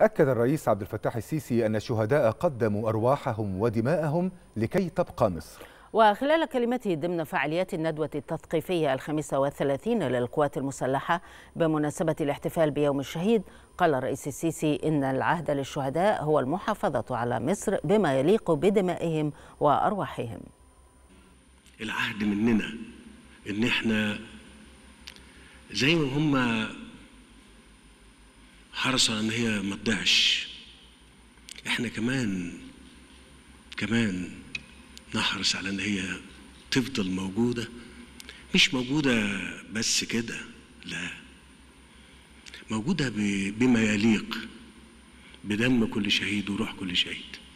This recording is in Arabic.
أكد الرئيس عبد الفتاح السيسي أن الشهداء قدموا أرواحهم ودماءهم لكي تبقى مصر وخلال كلمته ضمن فعاليات الندوة التثقيفية الخامسة والثلاثين للقوات المسلحة بمناسبة الاحتفال بيوم الشهيد قال الرئيس السيسي إن العهد للشهداء هو المحافظة على مصر بما يليق بدمائهم وأرواحهم العهد مننا إن إحنا زي ما هم على ان هي ما تضيعش احنا كمان كمان نحرص على ان هي تفضل موجودة مش موجودة بس كده لا موجودة بما يليق بدم كل شهيد وروح كل شهيد